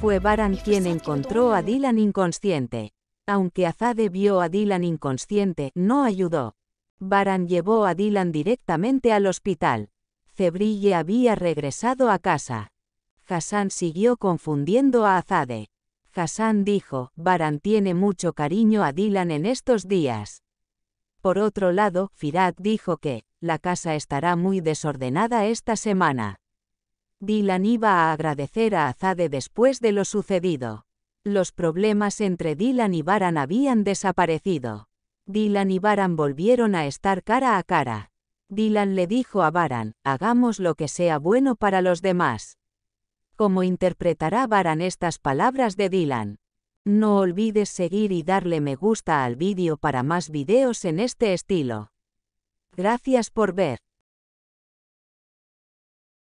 Fue Baran quien encontró a Dylan inconsciente. Aunque Azade vio a Dylan inconsciente, no ayudó. Baran llevó a Dylan directamente al hospital. Cebrille había regresado a casa. Hassan siguió confundiendo a Azade. Hassan dijo, Baran tiene mucho cariño a Dylan en estos días. Por otro lado, Firat dijo que, la casa estará muy desordenada esta semana. Dylan iba a agradecer a Azade después de lo sucedido. Los problemas entre Dylan y Baran habían desaparecido. Dylan y Baran volvieron a estar cara a cara. Dylan le dijo a Baran, hagamos lo que sea bueno para los demás. ¿Cómo interpretará Baran estas palabras de Dylan? No olvides seguir y darle me gusta al vídeo para más videos en este estilo. Gracias por ver.